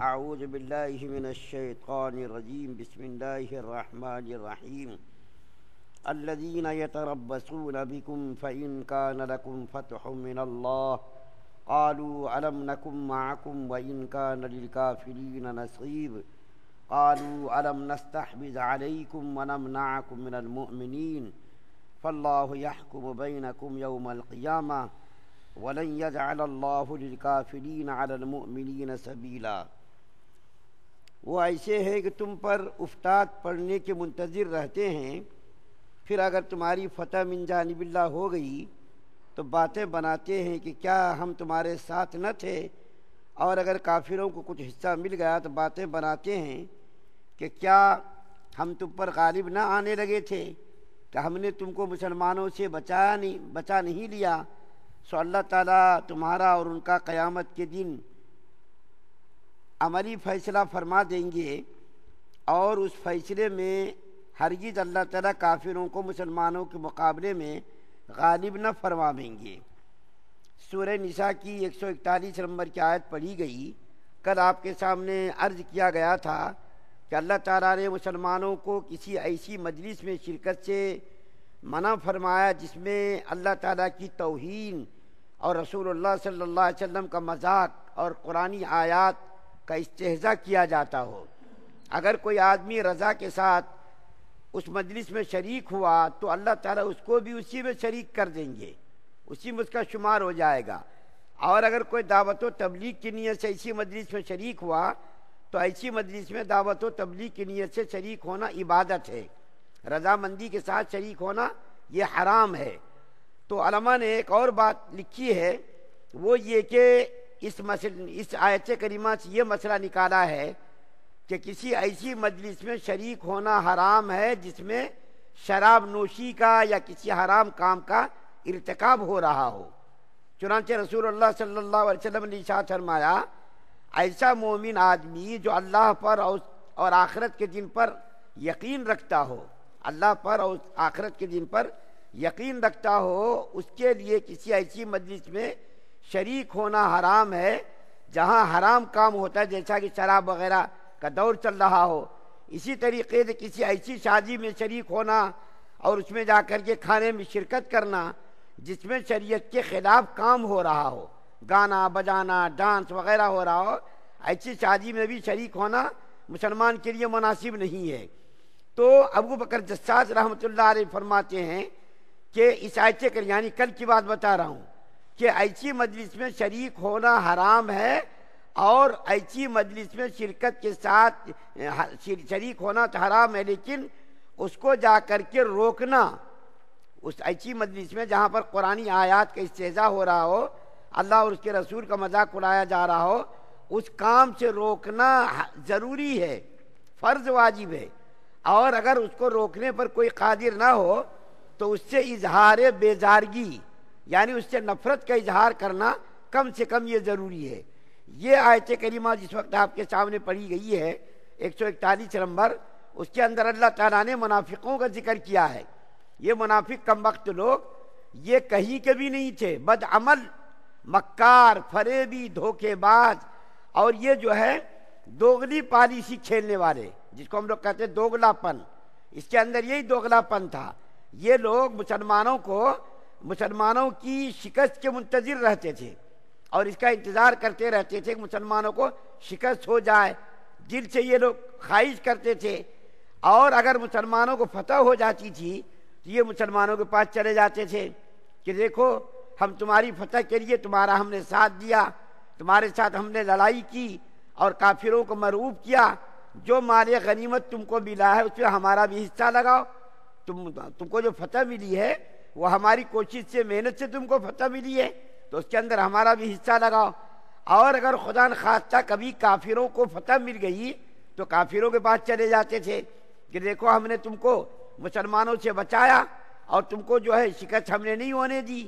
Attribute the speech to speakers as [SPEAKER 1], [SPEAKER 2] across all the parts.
[SPEAKER 1] أعوذ بالله من الشيطان الرجيم بسم الله الرحمن الرحيم الذين يتربصون بكم فإن كان لكم فتح من الله قالوا ألم نكن معكم وإن كان للكافرين نصيب قالوا ألم نستحبذ عليكم ونمنعكم من المؤمنين فالله يحكم بينكم يوم القيامة ولن يجعل الله للكافرين على المؤمنين سبيلاً वो ऐसे है कि तुम पर उफ्ताद पढ़ने के मुंतज़र रहते हैं फिर अगर तुम्हारी फ़तह मिन नबिल्ला हो गई तो बातें बनाते हैं कि क्या हम तुम्हारे साथ न थे और अगर काफिरों को कुछ हिस्सा मिल गया तो बातें बनाते हैं कि क्या हम तुम पर गालिब न आने लगे थे कि हमने तुमको मुसलमानों से बचाया नहीं बचा नहीं लिया सो अल्लाह ताला तुम्हारा और उनका क़यामत के दिन अमली फ़ैसला फरमा देंगे और उस फैसले में हरगिज़ अल्लाह ताला काफिरों को मुसलमानों के मुकाबले में गालिब न फरमावेंगे सूर्य निशा की एक सौ इकतालीस नंबर की आयत पढ़ी गई कल आपके सामने अर्ज किया गया था कि अल्लाह ताला ने मुसलमानों को किसी ऐसी मजलिस में शिरकत से मना फरमाया जिसमें अल्लाह ताला की तोहन और रसूल सल्ला अलैहि का मजाक और कुरानी आयात का इस्तेजा किया जाता हो अगर कोई आदमी रज़ा के साथ उस मजलिस में शरीक हुआ तो अल्लाह ताला उसको भी उसी में शरीक कर देंगे उसी में उसका शुमार हो जाएगा और अगर कोई दावत तबलीग की नीयत से इसी मजलिस में शरीक हुआ तो ऐसी मजलिस में दावत तबलीग की नीयत से शरीक होना इबादत है रजामंदी के साथ शरीक होना ये हराम है तो अलमा ने एक और बात लिखी है वो ये कि इस मसल इस आयत करीमा से ये मसला निकाला है कि किसी ऐसी मजलिस में शरीक होना हराम है जिसमें शराब नोशी का या किसी हराम काम का इरतकब हो रहा हो चुनाच रसूल अल्लाह सल्ला वसलम ने शाह फरमाया ऐसा मोमिन आदमी जो अल्लाह पर और आखरत के दिन पर यकीन रखता हो अल्लाह पर और आखरत के दिन पर यकीन रखता हो उसके लिए किसी ऐसी मजलिस में शरीक होना हराम है जहाँ हराम काम होता है जैसा कि शराब वगैरह का दौर चल रहा हो इसी तरीके से किसी ऐसी शादी में शरीक होना और उसमें जा कर के खाने में शिरकत करना जिसमें शरीयत के खिलाफ काम हो रहा हो गाना बजाना डांस वगैरह हो रहा हो ऐसी शादी में भी शरीक होना मुसलमान के लिए मुनासिब नहीं है तो अबू बकर जस्सास रहमत फरमाते हैं कि इस आयत कर यानी कल की बात बता रहा हूँ कि ऐसी मजलिस में शरीक होना हराम है और ऐसी मजलिस में शिरकत के साथ शरीक होना तो हराम है लेकिन उसको जा कर के रोकना उस ऐसी मजलिस में जहाँ पर कुरानी आयात का इस्तेजा हो रहा हो अल्लाह और उसके रसूल का मजाक उड़ाया जा रहा हो उस काम से रोकना ज़रूरी है फ़र्ज़ वाजिब है और अगर उसको रोकने पर कोई कादिर ना हो तो उससे इजहार बेजारगी यानी उससे नफरत का इजहार करना कम से कम ये ज़रूरी है ये आयत करीमा जिस वक्त आपके सामने पढ़ी गई है एक सौ इकतालीस नंबर उसके अंदर अल्लाह तला ने मुनाफिकों का जिक्र किया है ये मुनाफिक कम वक्त लोग ये कहीं के भी नहीं थे बदअमल मक्कार फरेबी धोखेबाज और ये जो है दोगली पॉलिसी खेलने वाले जिसको हम लोग कहते हैं दोगलापन इसके अंदर यही दोगलापन था ये लोग मुसलमानों को मुसलमानों की शिकस्त के मुंतजर रहते थे और इसका इंतज़ार करते रहते थे कि मुसलमानों को शिकस्त हो जाए दिल से ये लोग ख्वाहिश करते थे और अगर मुसलमानों को फतह हो जाती थी तो ये मुसलमानों के पास चले जाते थे कि देखो हम तुम्हारी फतह के लिए तुम्हारा हमने साथ दिया तुम्हारे साथ हमने लड़ाई की और काफिरों को मरूब किया जो माले गनीमत तुमको मिला है उसमें हमारा भी हिस्सा लगाओ तुम तुमको जो फतह मिली है वो हमारी कोशिश से मेहनत से तुमको फतह मिली है तो उसके अंदर हमारा भी हिस्सा लगाओ और अगर खुदा खास्ता कभी काफिरों को फतह मिल गई तो काफिरों के पास चले जाते थे कि देखो हमने तुमको मुसलमानों से बचाया और तुमको जो है शिकस्त हमने नहीं होने दी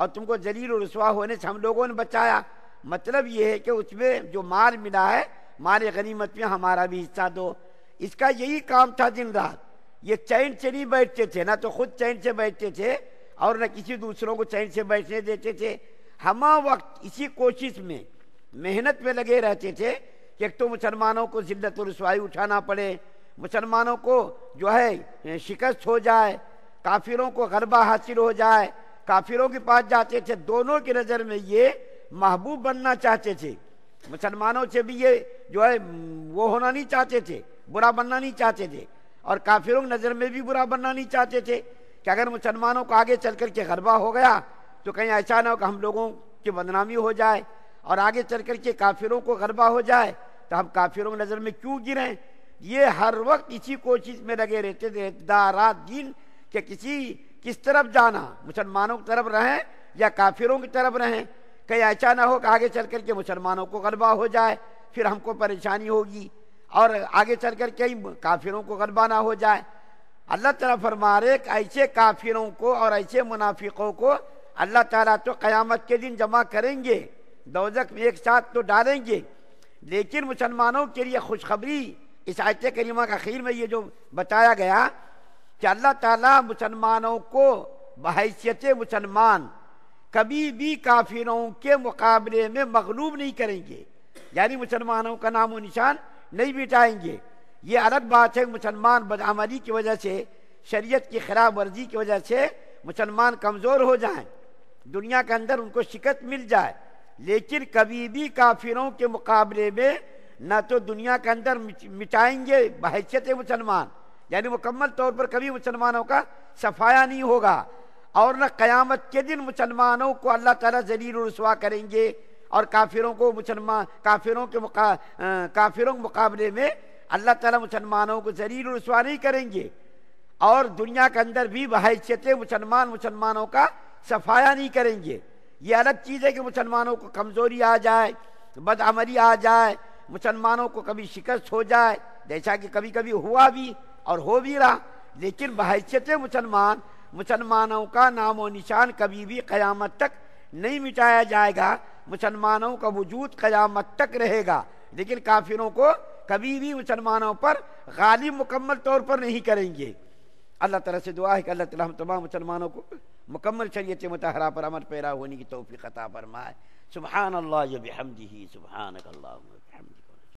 [SPEAKER 1] और तुमको जलील रसवा होने से हम लोगों ने बचाया मतलब ये है कि उसमें जो माल मिला है माल गनीमत में हमारा भी हिस्सा दो इसका यही काम था दिन रात ये चैन से नहीं बैठते थे ना तो खुद चैन से बैठते थे और न किसी दूसरों को चैन से बैठने देते थे हम वक्त इसी कोशिश में मेहनत में लगे रहते थे कि एक तो मुसलमानों को जिल्लत रसवाई उठाना पड़े मुसलमानों को जो है शिकस्त हो जाए काफिरों को गरबा हासिल हो जाए काफिरों के पास जाते थे दोनों की नज़र में ये महबूब बनना चाहते थे मुसलमानों से भी ये जो है वो होना नहीं चाहते थे बुरा बनना नहीं चाहते थे और काफिरों नज़र में भी बुरा बनना नहीं चाहते थे कि अगर मुसलमानों को आगे चल कर के हो गया तो कहीं ऐसा ना हो कि हम लोगों की बदनामी हो जाए और आगे चल कर के काफिरों को गरबा हो जाए तो हम काफिरों की नज़र में क्यों गिरें ये हर वक्त इसी कोशिश में लगे रहते थे रात दिन के किसी किस तरफ जाना मुसलमानों की तरफ रहें या काफिरों की तरफ रहें कहीं ऐसा ना हो कि आगे चल कर के मुसलमानों को गरबा हो जाए फिर हमको परेशानी होगी और आगे चल कर कई काफिरों को गलबा ना हो जाए अल्लाह तला फरमा रहे ऐसे काफिरों को और ऐसे मुनाफिकों को अल्लाह ताला तो क़यामत के दिन जमा करेंगे दोजक में एक साथ तो डालेंगे लेकिन मुसलमानों के लिए खुशखबरी इस आयत करीमा का खीर में ये जो बताया गया कि अल्लाह ताला मुसलमानों को बहसीत मुसलमान कभी भी काफिरों के मुकाबले में मकलूब नहीं करेंगे यानी मुसलमानों का नाम व निशान नहीं मिटाएंगे ये अलग बात है मुसलमान बदआमली की वजह से शरीयत की खराब वर्जी की वजह से मुसलमान कमज़ोर हो जाएं दुनिया के अंदर उनको शिकत मिल जाए लेकिन कभी भी काफिरों के मुकाबले में ना तो दुनिया के अंदर मिटाएंगे बहसीत मुसलमान यानी मुकम्मल तौर पर कभी मुसलमानों का सफाया नहीं होगा और न क़यामत के दिन मुसलमानों को अल्लाह ताली जलील रसवा करेंगे और काफिरों को मुसलमान काफिरों के मुका काफिरों के मुकाबले में अल्लाह ताला मुसलमानों को जरीर रसवा नहीं करेंगे और दुनिया के अंदर भी बहैसियत मुसलमान मुसलमानों का सफाया नहीं करेंगे ये अलग चीज़ है कि मुसलमानों को कमज़ोरी आ जाए बदअमली आ जाए मुसलमानों को कभी शिकस्त हो जाए जैसा कि कभी कभी हुआ भी और हो भी रहा लेकिन बहैसियत मुसलमान मुसलमानों का नामो निशान कभी भी क़यामत तक नहीं मिटाया जाएगा मुसलमानों का वजूद क़यामत तक रहेगा लेकिन काफिरों को कभी भी मुसलमानों पर गालिब मुकम्मल तौर पर नहीं करेंगे अल्लाह तला से दुआ है कि अल्लाह हम तमाम मुसलमानों को मुकम्मल शरीत मतहरा पर अमर पैरा होने की तोफ़ी ख़ता फरमाए सुबहान अल्लाह अल्लाह